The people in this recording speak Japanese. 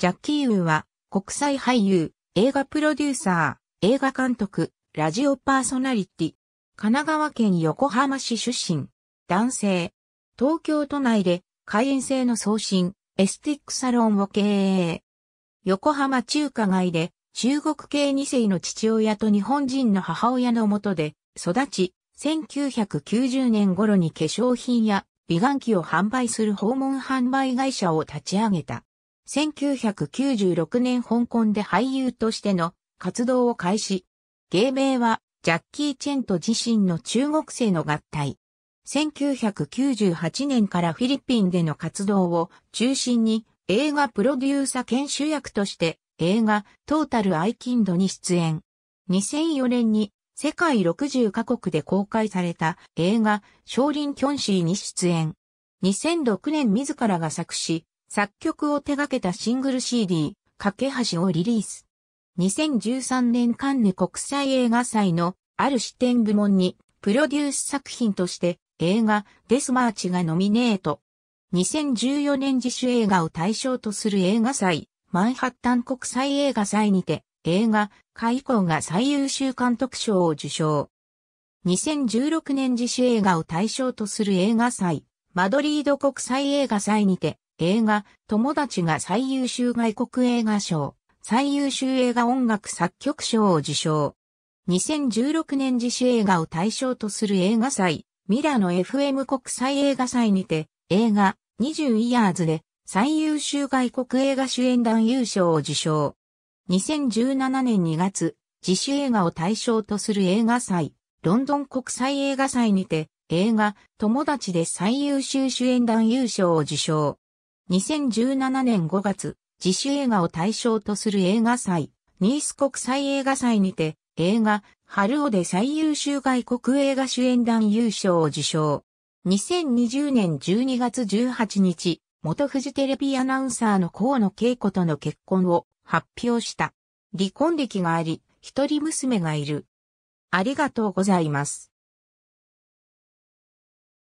ジャッキー・ウーは、国際俳優、映画プロデューサー、映画監督、ラジオパーソナリティ、神奈川県横浜市出身、男性、東京都内で会員制の送信、エスティックサロンを経営。横浜中華街で中国系2世の父親と日本人の母親のもとで育ち、1990年頃に化粧品や美顔器を販売する訪問販売会社を立ち上げた。1996年香港で俳優としての活動を開始。芸名はジャッキー・チェンと自身の中国生の合体。1998年からフィリピンでの活動を中心に映画プロデューサー兼主役として映画トータル・アイ・キンドに出演。2004年に世界60カ国で公開された映画少林キョンシーに出演。2006年自らが作詞、作曲を手掛けたシングル CD、架け橋をリリース。2013年カンヌ国際映画祭のある視点部門にプロデュース作品として映画デスマーチがノミネート。2014年自主映画を対象とする映画祭、マンハッタン国際映画祭にて映画開口が最優秀監督賞を受賞。2016年自主映画を対象とする映画祭、マドリード国際映画祭にて映画、友達が最優秀外国映画賞、最優秀映画音楽作曲賞を受賞。2016年自主映画を対象とする映画祭、ミラノ FM 国際映画祭にて、映画、20イヤーズで、最優秀外国映画主演団優勝を受賞。2017年2月、自主映画を対象とする映画祭、ロンドン国際映画祭にて、映画、友達で最優秀主演団優勝を受賞。2017年5月、自主映画を対象とする映画祭、ニース国際映画祭にて、映画、春尾で最優秀外国映画主演団優勝を受賞。2020年12月18日、元富士テレビアナウンサーの河野恵子との結婚を発表した。離婚歴があり、一人娘がいる。ありがとうございます。